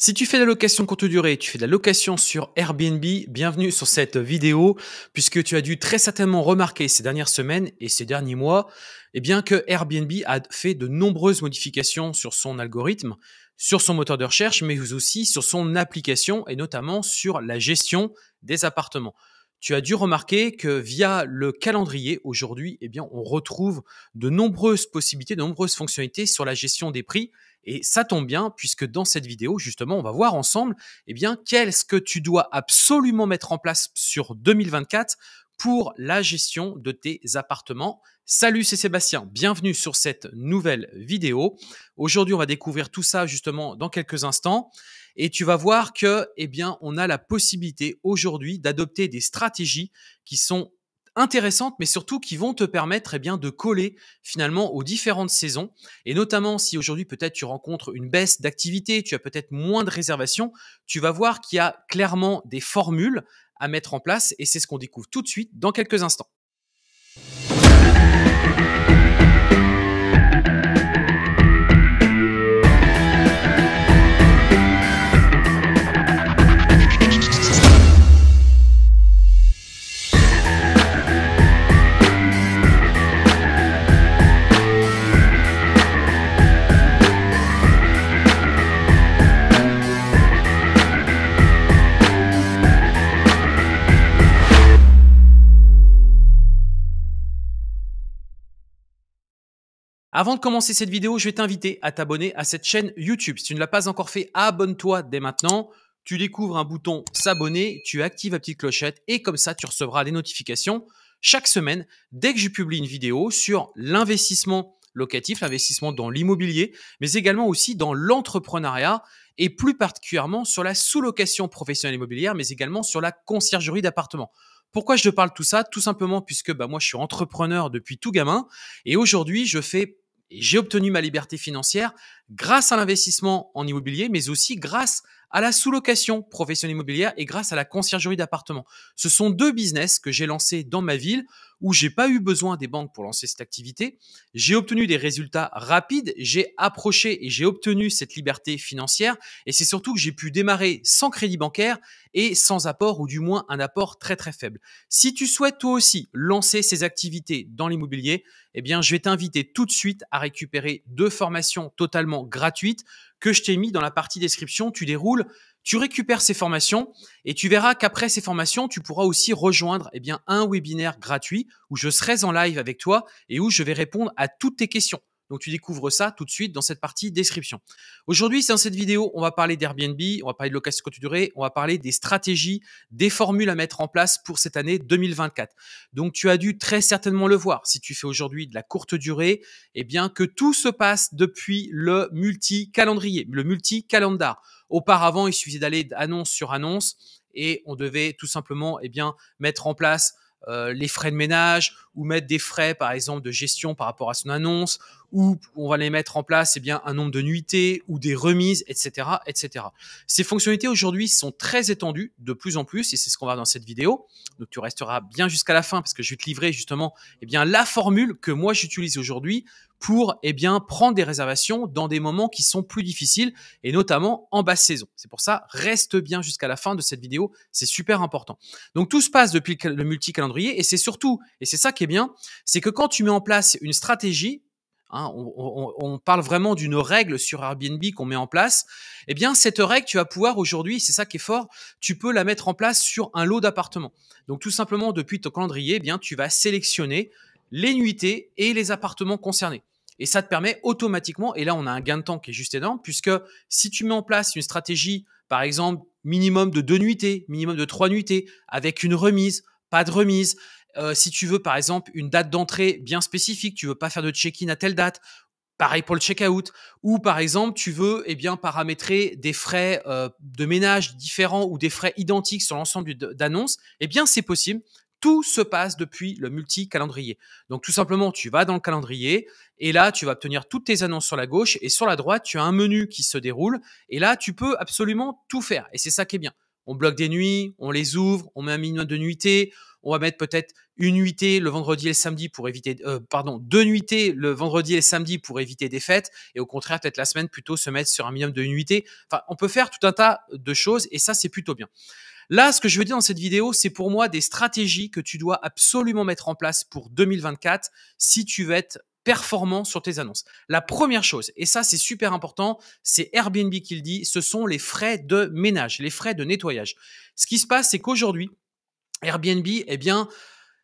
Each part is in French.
Si tu fais de la location courte durée, tu fais de la location sur Airbnb, bienvenue sur cette vidéo, puisque tu as dû très certainement remarquer ces dernières semaines et ces derniers mois, eh bien que Airbnb a fait de nombreuses modifications sur son algorithme, sur son moteur de recherche, mais aussi sur son application et notamment sur la gestion des appartements. Tu as dû remarquer que via le calendrier, aujourd'hui, eh bien, on retrouve de nombreuses possibilités, de nombreuses fonctionnalités sur la gestion des prix. Et ça tombe bien, puisque dans cette vidéo, justement, on va voir ensemble, eh bien, qu'est-ce que tu dois absolument mettre en place sur 2024 pour la gestion de tes appartements. Salut, c'est Sébastien. Bienvenue sur cette nouvelle vidéo. Aujourd'hui, on va découvrir tout ça justement dans quelques instants. Et tu vas voir que, eh bien, on a la possibilité aujourd'hui d'adopter des stratégies qui sont intéressantes, mais surtout qui vont te permettre eh bien, de coller finalement aux différentes saisons. Et notamment si aujourd'hui peut-être tu rencontres une baisse d'activité, tu as peut-être moins de réservations, tu vas voir qu'il y a clairement des formules à mettre en place et c'est ce qu'on découvre tout de suite dans quelques instants. Avant de commencer cette vidéo, je vais t'inviter à t'abonner à cette chaîne YouTube. Si tu ne l'as pas encore fait, abonne-toi dès maintenant. Tu découvres un bouton s'abonner, tu actives la petite clochette et comme ça, tu recevras des notifications chaque semaine dès que je publie une vidéo sur l'investissement locatif, l'investissement dans l'immobilier, mais également aussi dans l'entrepreneuriat et plus particulièrement sur la sous-location professionnelle immobilière, mais également sur la conciergerie d'appartement. Pourquoi je te parle tout ça Tout simplement puisque bah, moi je suis entrepreneur depuis tout gamin et aujourd'hui je fais j'ai obtenu ma liberté financière grâce à l'investissement en immobilier, mais aussi grâce à la sous-location professionnelle immobilière et grâce à la conciergerie d'appartements. Ce sont deux business que j'ai lancés dans ma ville où j'ai pas eu besoin des banques pour lancer cette activité. J'ai obtenu des résultats rapides, j'ai approché et j'ai obtenu cette liberté financière et c'est surtout que j'ai pu démarrer sans crédit bancaire et sans apport ou du moins un apport très très faible. Si tu souhaites toi aussi lancer ces activités dans l'immobilier, eh bien je vais t'inviter tout de suite à récupérer deux formations totalement gratuites que je t'ai mis dans la partie description. Tu déroules tu récupères ces formations et tu verras qu'après ces formations, tu pourras aussi rejoindre eh bien, un webinaire gratuit où je serai en live avec toi et où je vais répondre à toutes tes questions. Donc tu découvres ça tout de suite dans cette partie description. Aujourd'hui, c'est dans cette vidéo, on va parler d'Airbnb, on va parler de location courte durée, on va parler des stratégies, des formules à mettre en place pour cette année 2024. Donc tu as dû très certainement le voir si tu fais aujourd'hui de la courte durée, eh bien que tout se passe depuis le multi-calendrier, le multi-calendar. Auparavant, il suffisait d'aller d'annonce sur annonce et on devait tout simplement eh bien, mettre en place euh, les frais de ménage ou mettre des frais, par exemple, de gestion par rapport à son annonce où on va les mettre en place eh bien, un nombre de nuitées ou des remises, etc. etc. Ces fonctionnalités aujourd'hui sont très étendues de plus en plus et c'est ce qu'on va dans cette vidéo. Donc tu resteras bien jusqu'à la fin parce que je vais te livrer justement eh bien, la formule que moi j'utilise aujourd'hui pour eh bien, prendre des réservations dans des moments qui sont plus difficiles et notamment en basse saison. C'est pour ça, reste bien jusqu'à la fin de cette vidéo, c'est super important. Donc tout se passe depuis le multi-calendrier et c'est surtout, et c'est ça qui est bien, c'est que quand tu mets en place une stratégie, Hein, on, parle vraiment d'une règle sur Airbnb qu'on met en place. Eh bien, cette règle, tu vas pouvoir aujourd'hui, c'est ça qui est fort, tu peux la mettre en place sur un lot d'appartements. Donc, tout simplement, depuis ton calendrier, eh bien, tu vas sélectionner les nuitées et les appartements concernés. Et ça te permet automatiquement, et là, on a un gain de temps qui est juste énorme, puisque si tu mets en place une stratégie, par exemple, minimum de deux nuitées, minimum de trois nuitées, avec une remise, pas de remise, euh, si tu veux, par exemple, une date d'entrée bien spécifique, tu veux pas faire de check-in à telle date, Pareil pour le check-out. Ou par exemple, tu veux eh bien paramétrer des frais euh, de ménage différents ou des frais identiques sur l'ensemble d'annonces. Eh bien, c'est possible. Tout se passe depuis le multi-calendrier. Donc tout simplement, tu vas dans le calendrier et là, tu vas obtenir toutes tes annonces sur la gauche et sur la droite, tu as un menu qui se déroule et là, tu peux absolument tout faire. Et c'est ça qui est bien. On bloque des nuits, on les ouvre, on met un minimum de nuitées, on va mettre peut-être une nuitée le vendredi et le samedi pour éviter, euh, pardon, deux nuitées le vendredi et le samedi pour éviter des fêtes, et au contraire peut-être la semaine plutôt se mettre sur un minimum de nuitées. Enfin, on peut faire tout un tas de choses, et ça c'est plutôt bien. Là, ce que je veux dire dans cette vidéo, c'est pour moi des stratégies que tu dois absolument mettre en place pour 2024 si tu veux être performant sur tes annonces. La première chose, et ça c'est super important, c'est Airbnb qui le dit, ce sont les frais de ménage, les frais de nettoyage. Ce qui se passe, c'est qu'aujourd'hui, Airbnb, eh bien,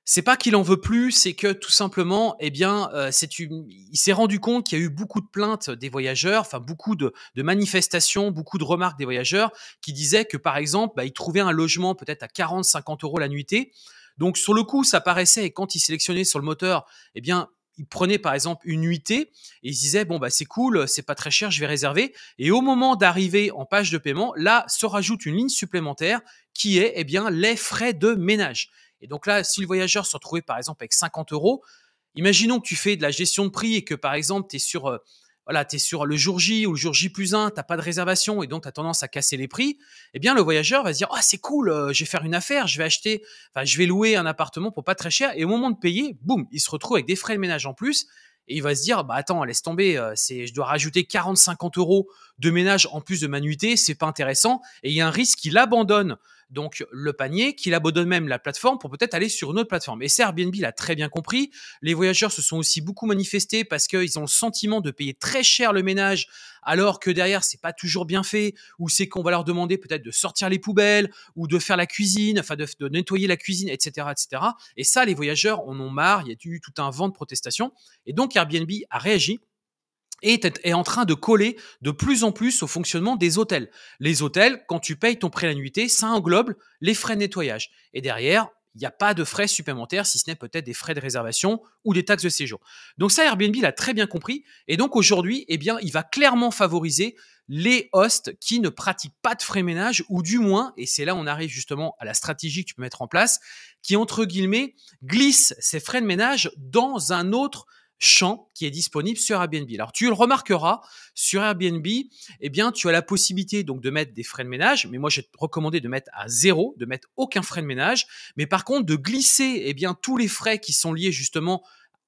c'est pas qu'il en veut plus, c'est que tout simplement, eh bien, euh, c'est une... il s'est rendu compte qu'il y a eu beaucoup de plaintes des voyageurs, enfin beaucoup de, manifestations, beaucoup de remarques des voyageurs qui disaient que par exemple, bah, ils trouvaient un logement peut-être à 40-50 euros la nuitée. Donc sur le coup, ça paraissait, et quand ils sélectionnaient sur le moteur, eh bien, il prenait par exemple une nuitée et ils se disaient bon bah c'est cool, c'est pas très cher, je vais réserver. Et au moment d'arriver en page de paiement, là se rajoute une ligne supplémentaire qui est eh bien les frais de ménage. Et donc là, si le voyageur se retrouvait par exemple avec 50 euros, imaginons que tu fais de la gestion de prix et que par exemple tu es sur euh, voilà, tu es sur le jour J ou le jour J plus 1, tu pas de réservation et donc tu as tendance à casser les prix, eh bien le voyageur va se dire "Ah, c'est cool, euh, je vais faire une affaire, je vais acheter, enfin je vais louer un appartement pour pas très cher" et au moment de payer, boum, il se retrouve avec des frais de ménage en plus et il va se dire "Bah attends, laisse tomber, euh, c'est je dois rajouter 40 50 euros de ménage en plus de manuité, c'est pas intéressant" et il y a un risque qu'il abandonne donc le panier, qu'il abandonne même la plateforme pour peut-être aller sur une autre plateforme. Et ça, Airbnb l'a très bien compris. Les voyageurs se sont aussi beaucoup manifestés parce qu'ils ont le sentiment de payer très cher le ménage alors que derrière c'est pas toujours bien fait ou c'est qu'on va leur demander peut-être de sortir les poubelles ou de faire la cuisine, enfin de, nettoyer la cuisine, etc., etc. Et ça, les voyageurs en ont marre. Il y a eu tout un vent de protestation. Et donc Airbnb a réagi est en train de coller de plus en plus au fonctionnement des hôtels. Les hôtels, quand tu payes ton prêt à la nuitée, ça englobe les frais de nettoyage. Et derrière, il n'y a pas de frais supplémentaires, si ce n'est peut-être des frais de réservation ou des taxes de séjour. Donc ça, Airbnb l'a très bien compris. Et donc aujourd'hui, eh bien, il va clairement favoriser les hosts qui ne pratiquent pas de frais ménage, ou du moins, et c'est là où on arrive justement à la stratégie que tu peux mettre en place, qui, entre guillemets, glisse ces frais de ménage dans un autre champ qui est disponible sur Airbnb. Alors tu le remarqueras sur Airbnb, eh bien tu as la possibilité donc de mettre des frais de ménage, mais moi je recommandé de mettre à zéro, de mettre aucun frais de ménage, mais par contre de glisser eh bien tous les frais qui sont liés justement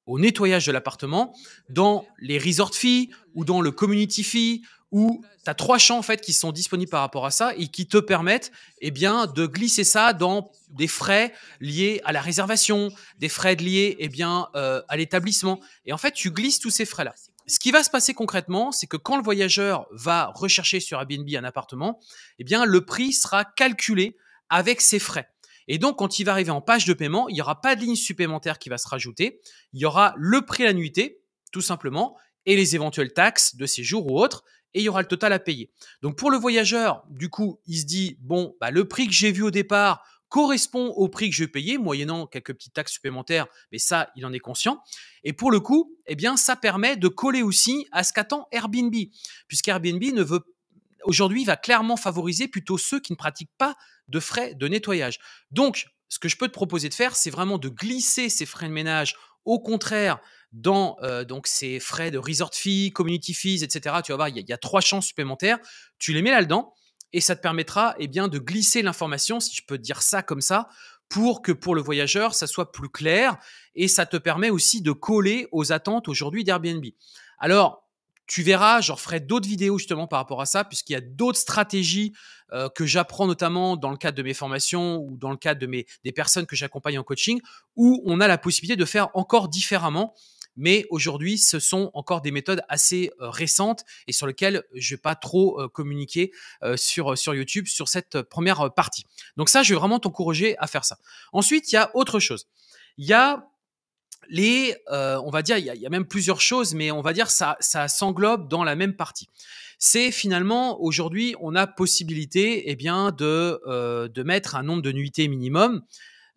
au nettoyage de l'appartement dans les resort Fee ou dans le community fee où tu as trois champs en fait qui sont disponibles par rapport à ça et qui te permettent eh bien de glisser ça dans des frais liés à la réservation, des frais liés eh bien euh, à l'établissement et en fait tu glisses tous ces frais là. Ce qui va se passer concrètement, c'est que quand le voyageur va rechercher sur Airbnb un appartement, eh bien le prix sera calculé avec ces frais. Et donc, quand il va arriver en page de paiement, il n'y aura pas de ligne supplémentaire qui va se rajouter. Il y aura le prix la nuitée, tout simplement, et les éventuelles taxes de séjour ou autres, et il y aura le total à payer. Donc pour le voyageur, du coup, il se dit, bon, bah, le prix que j'ai vu au départ correspond au prix que je vais payer, moyennant quelques petites taxes supplémentaires, mais ça, il en est conscient. Et pour le coup, eh bien, ça permet de coller aussi à ce qu'attend Airbnb, puisqu'Airbnb ne veut aujourd'hui va clairement favoriser plutôt ceux qui ne pratiquent pas de frais de nettoyage. Donc, ce que je peux te proposer de faire, c'est vraiment de glisser ces frais de ménage au contraire dans euh, donc ces frais de resort fee, community fees, etc. Tu vas voir, il y, a trois champs supplémentaires. Tu les mets là-dedans et ça te permettra eh bien, de glisser l'information, si je peux dire ça comme ça, pour que pour le voyageur, ça soit plus clair et ça te permet aussi de coller aux attentes aujourd'hui d'Airbnb. Alors, tu verras, je ferai d'autres vidéos justement par rapport à ça, puisqu'il y a d'autres stratégies euh, que j'apprends notamment dans le cadre de mes formations ou dans le cadre de mes, des personnes que j'accompagne en coaching, où on a la possibilité de faire encore différemment mais aujourd'hui, ce sont encore des méthodes assez euh, récentes et sur lesquelles je vais pas trop euh, communiquer euh, sur, sur YouTube sur cette première partie. Donc ça, je vais vraiment t'encourager à faire ça. Ensuite, il y a autre chose. Il y a les, on va dire, il y, a, même plusieurs choses, mais on va dire ça, ça s'englobe dans la même partie. C'est finalement aujourd'hui, on a possibilité, eh bien, de, de mettre un nombre de nuitées minimum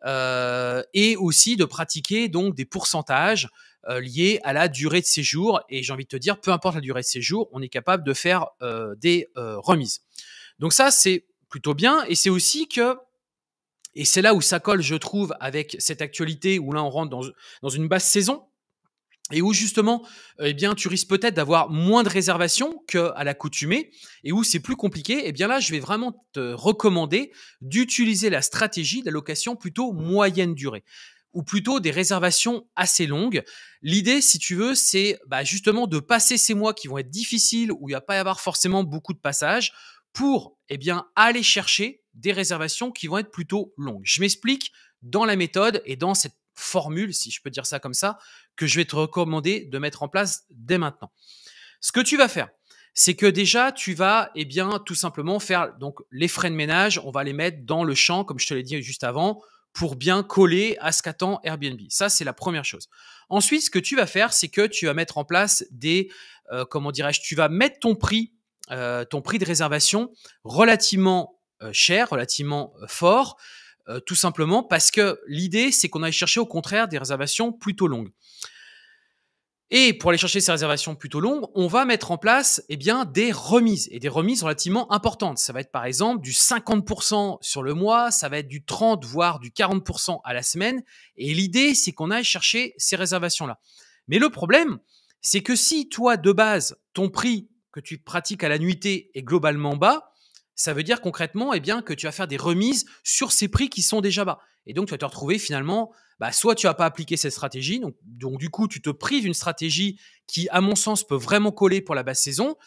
et aussi de pratiquer donc des pourcentages euh, lié à la durée de séjour. Et j'ai envie de te dire, peu importe la durée de séjour, on est capable de faire euh, des euh, remises. Donc ça, c'est plutôt bien. Et c'est aussi que, et c'est là où ça colle, je trouve, avec cette actualité où là, on rentre dans, une basse saison et où justement, eh bien, tu risques peut-être d'avoir moins de réservations qu'à l'accoutumée, et où c'est plus compliqué, et eh bien là, je vais vraiment te recommander d'utiliser la stratégie d'allocation plutôt moyenne durée ou plutôt des réservations assez longues. L'idée, si tu veux, c'est bah, justement de passer ces mois qui vont être difficiles, où il n'y a pas y avoir forcément beaucoup de passages, pour eh bien aller chercher des réservations qui vont être plutôt longues. Je m'explique dans la méthode et dans cette formule, si je peux dire ça comme ça, que je vais te recommander de mettre en place dès maintenant. Ce que tu vas faire, c'est que déjà tu vas eh bien tout simplement faire donc les frais de ménage, on va les mettre dans le champ comme je te l'ai dit juste avant, pour bien coller à ce qu'attend Airbnb. Ça, c'est la première chose. Ensuite, ce que tu vas faire, c'est que tu vas mettre en place des, euh, comment dirais-je, tu vas mettre ton prix, euh, ton prix de réservation relativement euh, cher, relativement fort, tout simplement parce que l'idée, c'est qu'on aille chercher au contraire des réservations plutôt longues. Et pour aller chercher ces réservations plutôt longues, on va mettre en place eh bien, des remises, et des remises relativement importantes. Ça va être par exemple du 50% sur le mois, ça va être du 30, voire du 40% à la semaine. Et l'idée, c'est qu'on aille chercher ces réservations-là. Mais le problème, c'est que si toi, de base, ton prix que tu pratiques à la nuitée est globalement bas, ça veut dire concrètement eh bien, que tu vas faire des remises sur ces prix qui sont déjà bas. Et donc, tu vas te retrouver finalement, bah, soit tu n'as pas appliqué cette stratégie, donc, donc du coup, tu te prives d'une stratégie qui, à mon sens, peut vraiment coller pour la basse saison,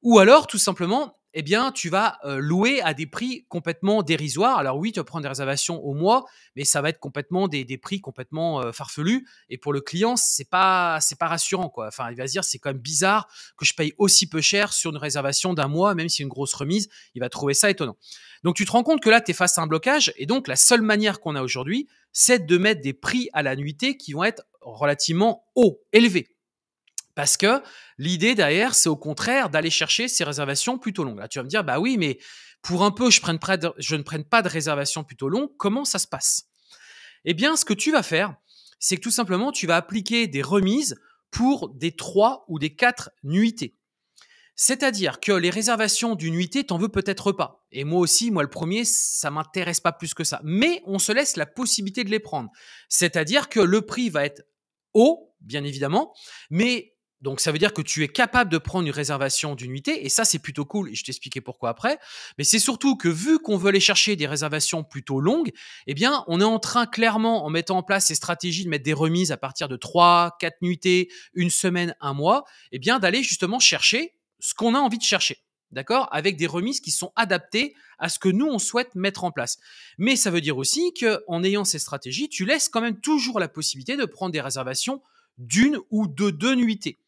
ou alors, tout simplement, eh bien, tu vas louer à des prix complètement dérisoires. Alors oui, tu vas prendre des réservations au mois, mais ça va être complètement des, prix complètement farfelus. Et pour le client, c'est pas c'est pas rassurant quoi. Enfin, il va se dire c'est quand même bizarre que je paye aussi peu cher sur une réservation d'un mois, même si une grosse remise. Il va trouver ça étonnant. Donc tu te rends compte que là, tu es face à un blocage. Et donc la seule manière qu'on a aujourd'hui, c'est de mettre des prix à la nuitée qui vont être relativement hauts, élevés. Parce que l'idée derrière, c'est au contraire d'aller chercher ces réservations plutôt longues. Là, tu vas me dire, bah oui, mais pour un peu, je, ne prenne pas de réservation plutôt longue, comment ça se passe Eh bien, ce que tu vas faire, c'est que tout simplement, tu vas appliquer des remises pour des trois ou des quatre nuitées. C'est-à-dire que les réservations d'une nuitée, t'en veux peut-être pas. Et moi aussi, moi le premier, ça m'intéresse pas plus que ça. Mais on se laisse la possibilité de les prendre. C'est-à-dire que le prix va être haut, bien évidemment, mais donc ça veut dire que tu es capable de prendre une réservation d'une nuitée et ça c'est plutôt cool et je t'expliquerai pourquoi après. Mais c'est surtout que vu qu'on veut aller chercher des réservations plutôt longues, eh bien on est en train clairement en mettant en place ces stratégies de mettre des remises à partir de 3, quatre nuitées, une semaine, un mois, eh bien d'aller justement chercher ce qu'on a envie de chercher. D'accord Avec des remises qui sont adaptées à ce que nous, on souhaite mettre en place. Mais ça veut dire aussi qu'en ayant ces stratégies, tu laisses quand même toujours la possibilité de prendre des réservations d'une ou de deux nuitées.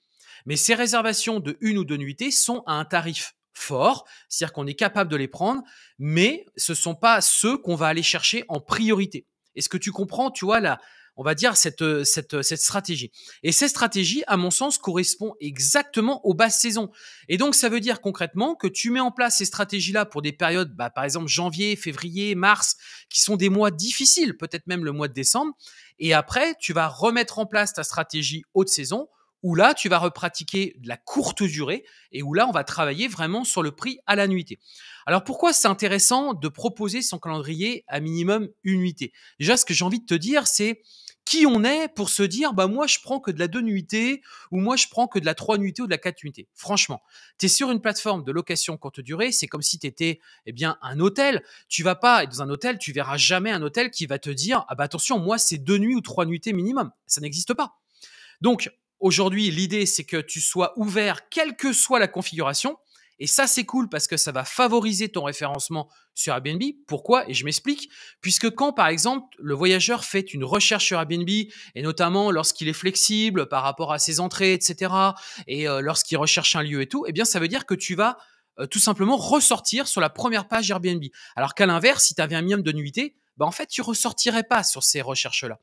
Mais ces réservations de une ou deux nuitées sont à un tarif fort, c'est-à-dire qu'on est capable de les prendre, mais ce ne sont pas ceux qu'on va aller chercher en priorité. Est-ce que tu comprends, tu vois, là, on va dire, cette, euh, euh, cette, stratégie Et cette stratégie, à mon sens, correspond exactement aux basses saisons. Et donc, ça veut dire concrètement que tu mets en place ces stratégies-là pour des périodes, bah, par exemple, janvier, février, mars, qui sont des mois difficiles, peut-être même le mois de décembre. Et après, tu vas remettre en place ta stratégie haute saison où là, tu vas repratiquer de la courte durée et où là, on va travailler vraiment sur le prix à la nuitée. Alors, pourquoi c'est intéressant de proposer son calendrier à minimum une nuitée Déjà, ce que j'ai envie de te dire, c'est qui on est pour se dire, bah, moi, je prends que de la deux nuitée ou moi, je prends que de la trois nuitées » ou de la quatre nuitées ». Franchement, tu es sur une plateforme de location courte durée, c'est comme si tu étais, eh bien, un hôtel. Tu vas pas, dans un hôtel, tu verras jamais un hôtel qui va te dire, ah, bah, attention, moi, c'est deux nuits ou trois nuitées minimum. Ça n'existe pas. Donc, Aujourd'hui, l'idée, c'est que tu sois ouvert, quelle que soit la configuration. Et ça, c'est cool parce que ça va favoriser ton référencement sur Airbnb. Pourquoi Et je m'explique. Puisque quand, par exemple, le voyageur fait une recherche sur Airbnb, et notamment lorsqu'il est flexible par rapport à ses entrées, etc., et euh, lorsqu'il recherche un lieu et tout, eh bien, ça veut dire que tu vas euh, tout simplement ressortir sur la première page Airbnb. Alors qu'à l'inverse, si tu avais un minimum de nuitée, bah en fait, tu ressortirais pas sur ces recherches-là.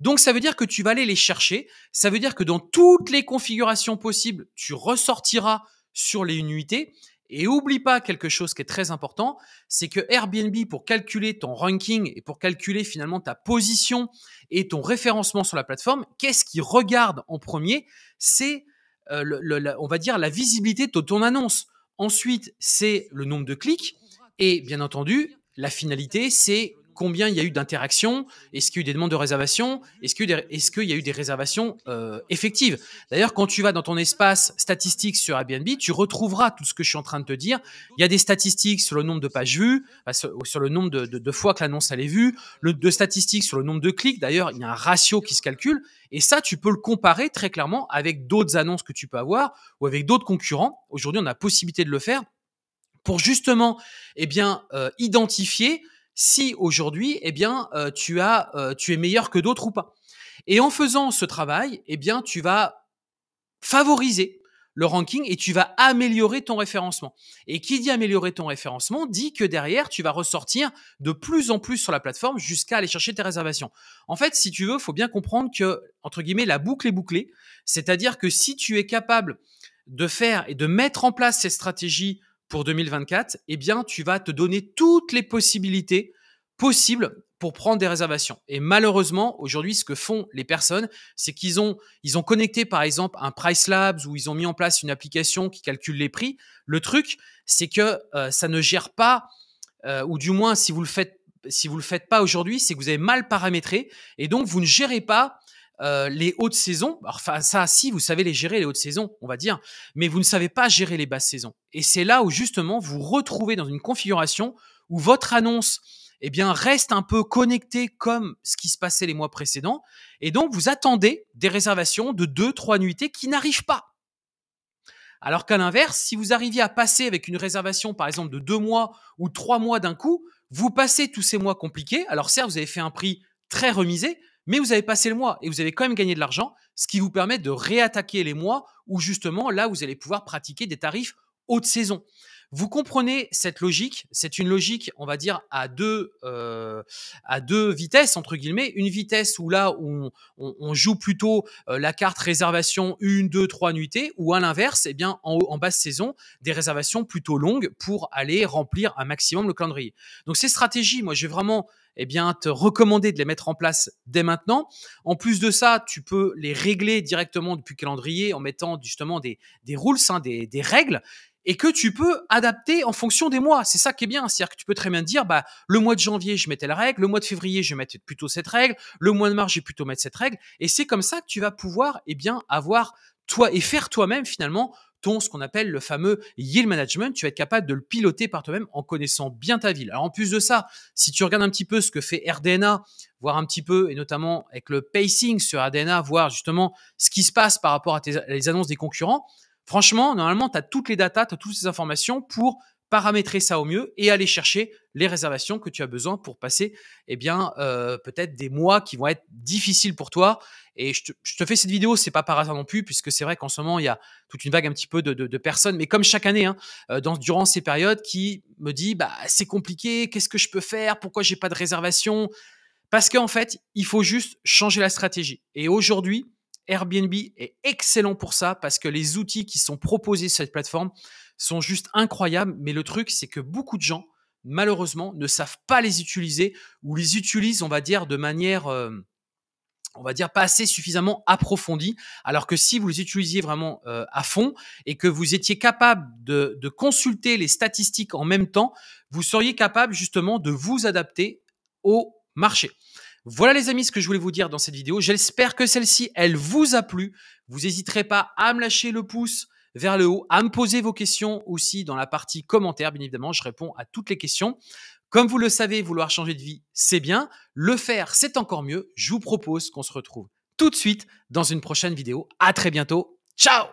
Donc ça veut dire que tu vas aller les chercher, ça veut dire que dans toutes les configurations possibles, tu ressortiras sur les unités. Et oublie pas quelque chose qui est très important, c'est que Airbnb, pour calculer ton ranking et pour calculer finalement ta position et ton référencement sur la plateforme, qu'est-ce qui regarde en premier C'est, euh, on va dire, la visibilité de ton annonce. Ensuite, c'est le nombre de clics. Et bien entendu, la finalité, c'est combien il y a eu d'interactions Est-ce qu'il y a eu des demandes de réservation Est-ce qu'il y, a eu des réservations euh, effectives D'ailleurs, quand tu vas dans ton espace statistique sur Airbnb, tu retrouveras tout ce que je suis en train de te dire. Il y a des statistiques sur le nombre de pages vues, sur, le nombre de, fois que l'annonce elle est vue, le, de statistiques sur le nombre de clics. D'ailleurs, il y a un ratio qui se calcule. Et ça, tu peux le comparer très clairement avec d'autres annonces que tu peux avoir ou avec d'autres concurrents. Aujourd'hui, on a la possibilité de le faire pour justement eh bien, euh, identifier si aujourd'hui, eh bien, euh, tu as, euh, tu es meilleur que d'autres ou pas. Et en faisant ce travail, eh bien, tu vas favoriser le ranking et tu vas améliorer ton référencement. Et qui dit améliorer ton référencement dit que derrière, tu vas ressortir de plus en plus sur la plateforme jusqu'à aller chercher tes réservations. En fait, si tu veux, faut bien comprendre que, entre guillemets, la boucle est bouclée. C'est-à-dire que si tu es capable de faire et de mettre en place ces stratégies pour 2024, eh bien, tu vas te donner toutes les possibilités possibles pour prendre des réservations. Et malheureusement, aujourd'hui, ce que font les personnes, c'est qu'ils ont, ils ont connecté, par exemple, un Price Labs ou ils ont mis en place une application qui calcule les prix. Le truc, c'est que euh, ça ne gère pas, euh, ou du moins, si vous le faites, si vous le faites pas aujourd'hui, c'est que vous avez mal paramétré et donc vous ne gérez pas euh, les hautes saisons. Enfin, ça, si, vous savez les gérer, les hautes saisons, on va dire, mais vous ne savez pas gérer les basses saisons. Et c'est là où justement vous retrouvez dans une configuration où votre annonce eh bien, reste un peu connectée comme ce qui se passait les mois précédents. Et donc, vous attendez des réservations de 2, 3 nuités qui n'arrivent pas. Alors qu'à l'inverse, si vous arriviez à passer avec une réservation, par exemple, de 2 mois ou 3 mois d'un coup, vous passez tous ces mois compliqués. Alors certes, vous avez fait un prix très remisé, mais vous avez passé le mois et vous avez quand même gagné de l'argent, ce qui vous permet de réattaquer les mois où justement là vous allez pouvoir pratiquer des tarifs haute saison. Vous comprenez cette logique C'est une logique, on va dire, à deux, euh, à deux vitesses, entre guillemets. Une vitesse où là, on, on, joue plutôt euh, la carte réservation 1, 2, 3 nuitées, ou à l'inverse, eh bien, en, en basse saison, des réservations plutôt longues pour aller remplir un maximum le calendrier. Donc, ces stratégies, moi, j'ai vraiment eh bien, te recommander de les mettre en place dès maintenant. En plus de ça, tu peux les régler directement depuis le calendrier en mettant justement des, des rules, hein, des, règles et que tu peux adapter en fonction des mois. C'est ça qui est bien. C'est-à-dire que tu peux très bien dire, bah, le mois de janvier, je mets la règle, le mois de février, je mettais plutôt cette règle, le mois de mars, je vais plutôt mettre cette règle. Et c'est comme ça que tu vas pouvoir, eh bien, avoir toi et faire toi-même finalement ton, ce qu'on appelle le fameux yield management. Tu vas être capable de le piloter par toi-même en connaissant bien ta ville. Alors en plus de ça, si tu regardes un petit peu ce que fait RDNA, voir un petit peu, et notamment avec le pacing sur RDNA, voir justement ce qui se passe par rapport à, les annonces des concurrents, franchement, normalement, tu as toutes les datas, tu as toutes ces informations pour paramétrer ça au mieux et aller chercher les réservations que tu as besoin pour passer eh bien euh, peut-être des mois qui vont être difficiles pour toi et je te, fais cette vidéo c'est pas par hasard non plus puisque c'est vrai qu'en ce moment il y a toute une vague un petit peu de, personnes mais comme chaque année hein, euh, dans, durant ces périodes qui me dit bah c'est compliqué qu'est-ce que je peux faire pourquoi j'ai pas de réservation parce qu'en fait il faut juste changer la stratégie et aujourd'hui Airbnb est excellent pour ça parce que les outils qui sont proposés sur cette plateforme sont juste incroyables, mais le truc, c'est que beaucoup de gens, malheureusement, ne savent pas les utiliser ou les utilisent, on va dire, de manière... Euh, on va dire pas assez suffisamment approfondie, alors que si vous les utilisiez vraiment euh, à fond et que vous étiez capable de, de consulter les statistiques en même temps, vous seriez capable justement de vous adapter au marché. Voilà les amis ce que je voulais vous dire dans cette vidéo. J'espère que celle-ci, elle vous a plu. Vous n'hésiterez pas à me lâcher le pouce, vers le haut, à me poser vos questions aussi dans la partie commentaires. Bien évidemment, je réponds à toutes les questions. Comme vous le savez, vouloir changer de vie, c'est bien. Le faire, c'est encore mieux. Je vous propose qu'on se retrouve tout de suite dans une prochaine vidéo. À très bientôt. Ciao!